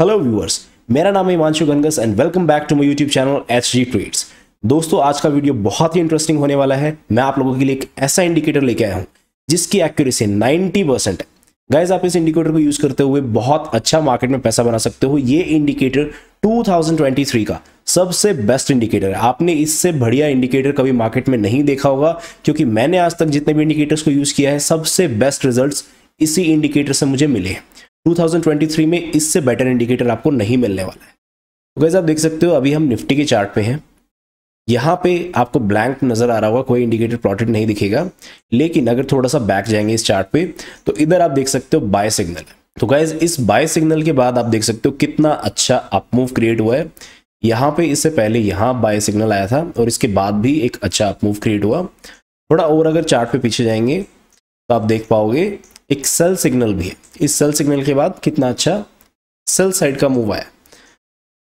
hello viewers मेरा नाम है Himanshu Gangas and welcome back to my YouTube channel H G Trades दोस्तों आज का वीडियो बहुत ही इंटरेस्टिंग होने वाला है मैं आप लोगों के लिए एक ऐसा इंडिकेटर लेके आया हूँ जिसकी एक्यूरेसी 90 परसेंट है गाइज आप इस इंडिकेटर को यूज करते हुए बहुत अच्छा मार्केट में पैसा बना सकते हो ये इंडिकेटर 2023 का सबसे बेस्ट इंडिकेटर है आपने इससे बढ़िया इंडिकेटर कभी मार्केट में नहीं देखा होगा क्योंकि मैंने आज तक जितने भी इंडिकेटर्स को यूज किया है सबसे बेस्ट रिजल्ट इसी इंडिकेटर से मुझे मिले हैं 2023 में इससे बेटर इंडिकेटर आपको नहीं मिलने वाला है तो गैस आप देख सकते हो अभी हम निफ्टी के चार्ट पे हैं यहाँ पे आपको ब्लैंक नज़र आ रहा होगा कोई इंडिकेटर प्लॉटेड नहीं दिखेगा लेकिन अगर थोड़ा सा बैक जाएंगे इस चार्ट पे तो इधर आप देख सकते हो बाय सिग्नल तो गैज इस बाय सिग्नल के बाद आप देख सकते हो कितना अच्छा अपमूव क्रिएट हुआ है यहाँ पे इससे पहले यहाँ बाय सिग्नल आया था और इसके बाद भी एक अच्छा अपमूव क्रिएट हुआ थोड़ा और अगर चार्ट पे पीछे जाएंगे तो आप देख पाओगे एक सेल सिग्नल भी है इस सेल सिग्नल के बाद कितना अच्छा सेल साइड का मूव आया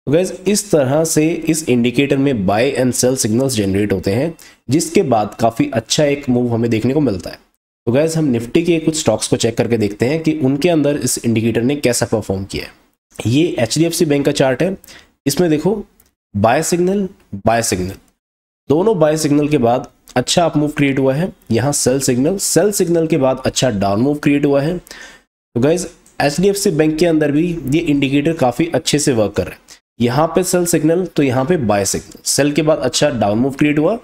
तो गैस इस तरह से इस इंडिकेटर में buy and sell signals generate होते हैं जिसके बाद काफ़ी अच्छा एक मूव हमें देखने को मिलता है तो गैस हम निफ्टी के कुछ स्टॉक्स को चेक करके देखते हैं कि उनके अंदर इस इंडिकेटर ने कैसा परफॉर्म किया है ये एच बैंक का चार्ट है इसमें देखो बाय सिग्नल बाय सिग्नल दोनों बाय सिग्नल के बाद अच्छा अप मूव क्रिएट हुआ है यहाँ सेल सिग्नल सेल सिग्नल के बाद अच्छा डाउन मूव क्रिएट हुआ है तो गाइज एच बैंक के अंदर भी ये इंडिकेटर काफ़ी अच्छे से वर्क कर रहे हैं यहाँ पे सेल सिग्नल तो यहाँ पे बाय सिग्नल सेल के बाद अच्छा डाउन मूव क्रिएट हुआ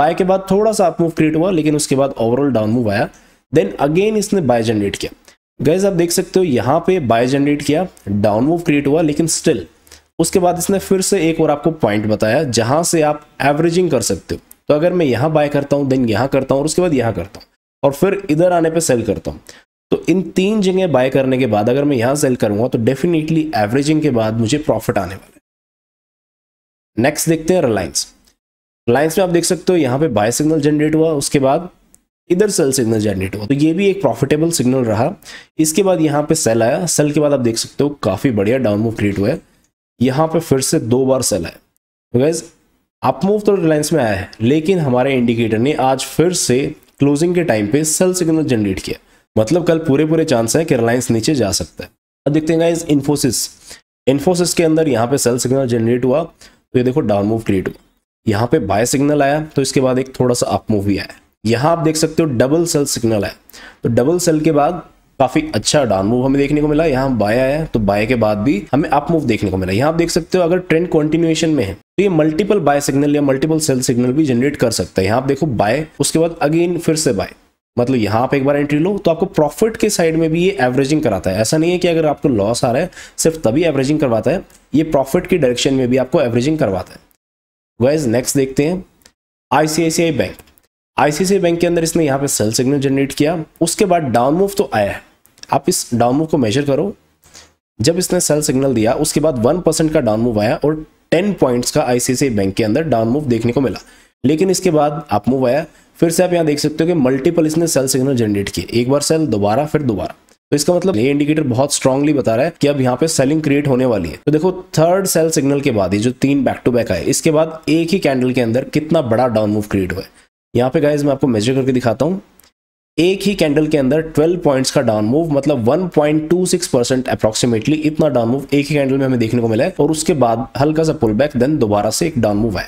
बाय के बाद थोड़ा सा अप मूव क्रिएट हुआ लेकिन उसके बाद ओवरऑल डाउन मूव आया देन अगेन इसने बाय जनरेट किया गाइज आप देख सकते हो यहाँ पे बाय जनरेट किया डाउन मूव क्रिएट हुआ लेकिन स्टिल उसके बाद इसने फिर से एक और आपको पॉइंट बताया जहां से आप एवरेजिंग कर सकते हो तो अगर मैं यहाँ बाय करता हूँ देन यहाँ करता हूँ और उसके बाद यहाँ करता हूँ और फिर इधर आने पर सेल करता हूँ तो इन तीन जगह बाय करने के बाद अगर मैं यहाँ सेल करूँगा तो डेफिनेटली एवरेजिंग के बाद मुझे प्रॉफिट आने वाला है नेक्स्ट देखते हैं रिलायंस रिलायंस में आप देख सकते हो यहाँ पे बाय सिग्नल जनरेट हुआ उसके बाद इधर सेल सिग्नल जनरेट हुआ तो ये भी एक प्रॉफिटेबल सिग्नल रहा इसके बाद यहाँ पे सेल आया सेल के बाद आप देख सकते हो काफ़ी बढ़िया डाउन मूव क्रिएट हुआ है यहाँ पे फिर से दो बार सेल आया तो अपमूव तो रिलायंस में आया है लेकिन हमारे इंडिकेटर ने आज फिर से क्लोजिंग के टाइम पे सेल सिग्नल जनरेट किया मतलब कल पूरे पूरे चांस है कि रिलायंस नीचे जा सकता है अब देखते हैं इन्फोसिस इन्फोसिस के अंदर यहाँ पे सेल सिग्नल जनरेट हुआ तो ये देखो डाउन मूव क्रिएट हुआ यहाँ पे बाय सिग्नल आया तो इसके बाद एक थोड़ा सा अप मूव भी आया यहाँ आप देख सकते हो डबल सेल सिग्नल आया तो डबल सेल के बाद काफी अच्छा डाउन मूव हमें देखने को मिला यहाँ बाय आया तो बाय के बाद भी हमें अप मूव देखने को मिला यहाँ आप देख सकते हो अगर ट्रेंड कंटिन्यूएशन में है तो ये मल्टीपल बाय सिग्नल या मल्टीपल सेल सिग्नल भी जनरेट कर सकता है यहाँ आप देखो बाय उसके बाद अगेन फिर से बाय मतलब यहाँ पे एक बार एंट्री लो तो आपको प्रॉफिट के साइड में भी ये एवरेजिंग कराता है ऐसा नहीं है कि अगर आपको लॉस आ रहा है सिर्फ तभी एवरेजिंग करवाता है ये प्रॉफिट की डायरेक्शन में भी आपको एवरेजिंग करवाता है वैज नेक्स्ट देखते हैं आईसीआईसीआई बैंक आईसीआईसीआई बैंक के अंदर इसने यहाँ पे सेल सिग्नल जनरेट किया उसके बाद डाउन मूव तो आया है आप इस डाउन मूव को मेजर करो जब इसने सेल सिग्नल दिया उसके बाद वन परसेंट का डाउन मूव आया और टेन पॉइंट्स का आईसीआईसी बैंक के अंदर डाउन मूव देखने को मिला लेकिन इसके बाद आप मूव आया फिर से आप यहाँ देख सकते हो कि मल्टीपल इसने सेल सिग्नल जनरेट किए एक बार सेल दोबारा फिर दोबारा तो इसका मतलब ये इंडिकेटर बहुत स्ट्रांगली बता रहा है कि अब यहाँ पे सेलिंग क्रिएट होने वाली है तो देखो थर्ड सेल सिग्नल के बाद ये जो तीन बैक टू बैक आए इसके बाद एक ही कैंडल के अंदर कितना बड़ा डाउन मूव क्रिएट हुआ है यहाँ पे गाइज मैं आपको मेजर करके दिखाता हूँ एक ही कैंडल के अंदर 12 पॉइंट्स का डाउन मूव मतलब 1.26 परसेंट अप्रोक्सीमेटली इतना डाउन मूव एक ही कैंडल में हमें देखने को मिला है और उसके बाद हल्का सा पुल बैक देन दोबारा से एक डाउन मूव है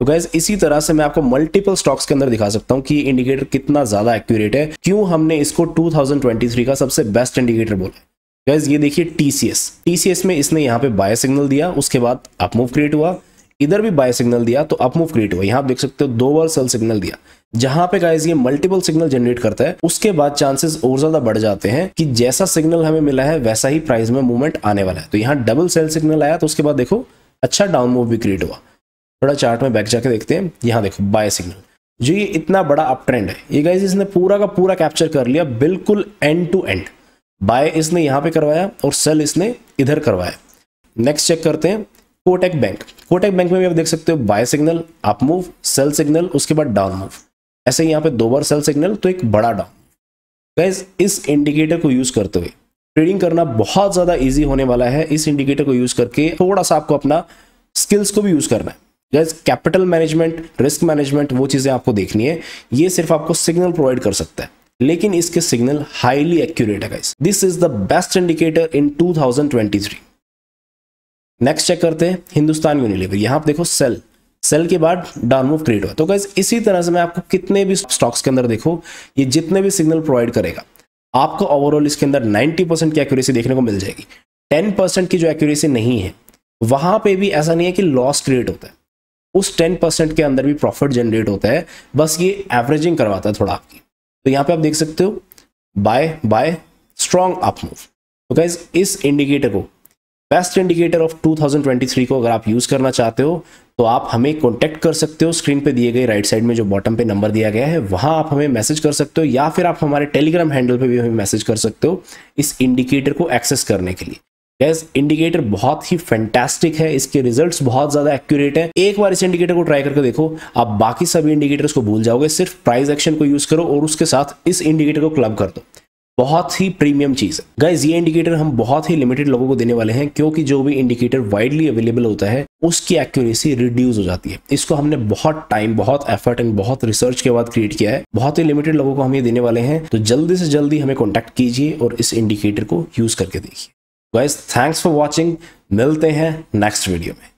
तो गैस इसी तरह से मैं आपको मल्टीपल स्टॉक्स के अंदर दिखा सकता हूं कि इंडिकेटर कितना ज्यादा एक्यूरेट है क्यों हमने इसको 2023 का सबसे बेस्ट इंडिकेटर बोला गैस ये देखिए टीसीएस टीसीएस में इसने यहाँ पे बाय सिग्नल दिया उसके बाद मूव क्रिएट हुआ इधर भी बाय सिग्नल दिया तो अप मूव क्रिएट हुआ यहाँ आप देख सकते हो दो बार सेल सिग्नल दिया जहां पे गाइज ये मल्टीपल सिग्नल जनरेट करता है उसके बाद चांसेस और ज्यादा बढ़ जाते हैं कि जैसा सिग्नल हमें मिला है वैसा ही प्राइस में मूवमेंट आने वाला है तो यहाँ डबल सेल सिग्नल आया तो उसके बाद देखो अच्छा डाउन मूव भी क्रिएट हुआ थोड़ा चार्ट में बैक जाके देखते हैं यहाँ देखो बाय सिग्नल जो ये इतना बड़ा अप ट्रेंड है ये गाइज इसने पूरा का पूरा कैप्चर कर लिया बिल्कुल एंड टू एंड बाय इसने यहाँ पे करवाया और सेल इसने इधर करवाया नेक्स्ट चेक करते हैं कोटेक बैंक कोटेक बैंक में भी आप देख सकते हो buy signal up move sell signal उसके बाद डाउन मूव ऐसे यहाँ पे दो बार सेल सिग्नल तो एक बड़ा डाउन गैस इस इंडिकेटर को यूज करते हुए ट्रेडिंग करना बहुत ज्यादा इजी होने वाला है इस इंडिकेटर को यूज करके थोड़ा सा आपको अपना स्किल्स को भी यूज करना है guys capital management risk management वो चीजें आपको देखनी है ये सिर्फ आपको सिग्नल प्रोवाइड कर सकता है लेकिन इसके सिग्नल हाईली एक्यूरेट है guys this is the best indicator in three next check करते हैं हिंदुस्तान यूनिलीवर यहाँ पर देखो सेल सेल के बाद मूव क्रिएट हुआ तो गैस इसी तरह से मैं आपको कितने भी स्टॉक्स के अंदर देखो ये जितने भी सिग्नल प्रोवाइड करेगा आपको ओवरऑल इसके अंदर 90 परसेंट की एक्यूरेसी देखने को मिल जाएगी 10 परसेंट की जो एक्यूरेसी नहीं है वहां पे भी ऐसा नहीं है कि लॉस क्रिएट होता है उस 10 परसेंट के अंदर भी प्रॉफिट जनरेट होता है बस ये एवरेजिंग करवाता है थोड़ा आपकी तो यहाँ पे आप देख सकते हो बाय बाय स्ट्रॉन्ग अपमूव तो गाइज इस इंडिकेटर को बेस्ट इंडिकेटर ऑफ 2023 को अगर आप यूज़ करना चाहते हो तो आप हमें कॉन्टैक्ट कर सकते हो स्क्रीन पे दिए गए राइट साइड में जो बॉटम पे नंबर दिया गया है वहां आप हमें मैसेज कर सकते हो या फिर आप हमारे टेलीग्राम हैंडल पे भी हमें मैसेज कर सकते हो इस इंडिकेटर को एक्सेस करने के लिए गैस इंडिकेटर बहुत ही फैंटेस्टिक है इसके रिजल्ट्स बहुत ज़्यादा एक्यूरेट है एक बार इस इंडिकेटर को ट्राई करके देखो आप बाकी सभी इंडिकेटर्स को भूल जाओगे सिर्फ प्राइस एक्शन को यूज़ करो और उसके साथ इस इंडिकेटर को क्लब कर दो बहुत ही प्रीमियम चीज़ है गाइज ये इंडिकेटर हम बहुत ही लिमिटेड लोगों को देने वाले हैं क्योंकि जो भी इंडिकेटर वाइडली अवेलेबल होता है उसकी एक्यूरेसी रिड्यूस हो जाती है इसको हमने बहुत टाइम बहुत एफर्ट एंड बहुत रिसर्च के बाद क्रिएट किया है बहुत ही लिमिटेड लोगों को हम ये देने वाले हैं तो जल्दी से जल्दी हमें कॉन्टेक्ट कीजिए और इस इंडिकेटर को यूज़ करके देखिए गाइज थैंक्स फॉर वॉचिंग मिलते हैं नेक्स्ट वीडियो में